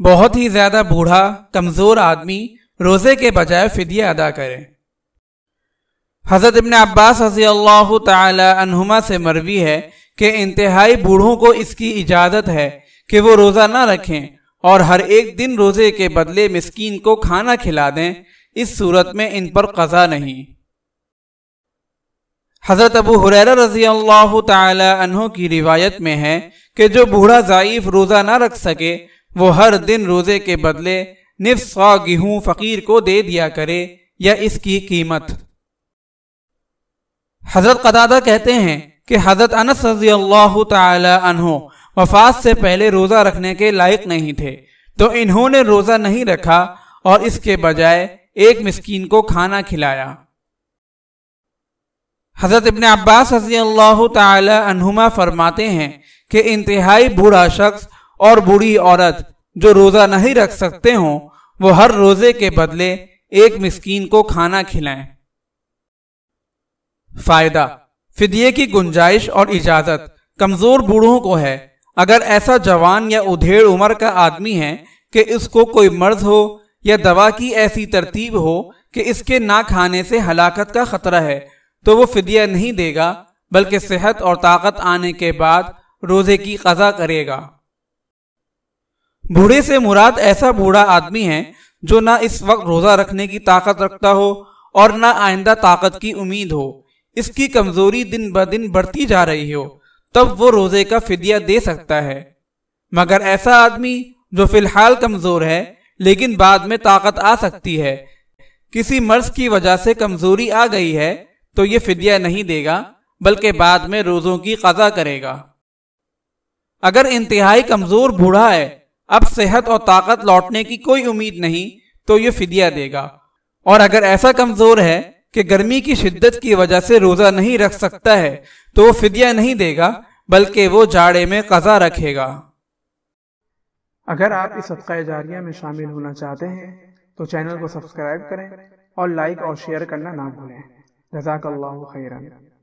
बहुत ही ज्यादा बूढ़ा कमजोर आदमी रोजे के बजाय फिदिया अदा करे हजरत इबन अब्बास रजी अल्लाह तुमा से मरवी है कि इंतहाई बूढ़ों को इसकी इजाज़त है कि वो रोज़ा ना रखें और हर एक दिन रोज़े के बदले मिस्कीन को खाना खिला दें इस सूरत में इन पर कज़ा नहीं हज़रत अबू हुरैरा रजी अल्लाह तहों की रिवायत में है कि जो बूढ़ा ज़यीफ़ रोज़ा ना रख सके वो हर दिन रोज़े के बदले निफ सौ गेहूँ फ़कीर को दे दिया करे या इसकी कीमत हज़रत कदादा कहते हैं कि हज़रत अनस रजी अल्लाह तहों वफात से पहले रोज़ा रखने के लायक नहीं थे तो इन्होंने रोज़ा नहीं रखा और इसके बजाय एक मस्किन को खाना खिलाया हज़रत इबन अब्बास रजी अल्लाह फरमाते हैं कि इंतहाई बूढ़ा शख्स और बूढ़ी औरत जो रोज़ा नहीं रख सकते हो वो हर रोज़े के बदले एक मिस्कीन को खाना खिलाएं फ़ायदा फिदिये की गुंजाइश और इजाज़त कमज़ोर बूढ़ों को है अगर ऐसा जवान या उधेड़ उम्र का आदमी है कि इसको कोई मर्ज हो या दवा की ऐसी तरतीब हो कि इसके ना खाने से हलाकत का ख़तरा है तो वो फिदिया नहीं देगा बल्कि सेहत और ताकत आने के बाद रोजे की कजा करेगा बूढ़े से मुराद ऐसा बूढ़ा आदमी है जो ना इस वक्त रोजा रखने की ताकत रखता हो और ना आइंदा ताकत की उम्मीद हो इसकी कमजोरी दिन ब दिन बढ़ती जा रही हो तब वो रोजे का फिदिया दे सकता है मगर ऐसा आदमी जो फिलहाल कमजोर है लेकिन बाद में ताकत आ सकती है किसी मर्ज की वजह से कमजोरी आ गई है तो ये फिदिया नहीं देगा बल्कि बाद में रोज़ों की कज़ा करेगा अगर इंतहाई कमज़ोर बूढ़ा है अब सेहत और ताकत लौटने की कोई उम्मीद नहीं तो ये फिदिया देगा और अगर ऐसा कमज़ोर है कि गर्मी की शिद्दत की वजह से रोज़ा नहीं रख सकता है तो वो फिदिया नहीं देगा बल्कि वो जाड़े में कज़ा रखेगा अगर आप इस सदका जारिया में शामिल होना चाहते हैं तो चैनल को सब्सक्राइब करें और लाइक और शेयर करना ना भूलें جزاك الله خيرا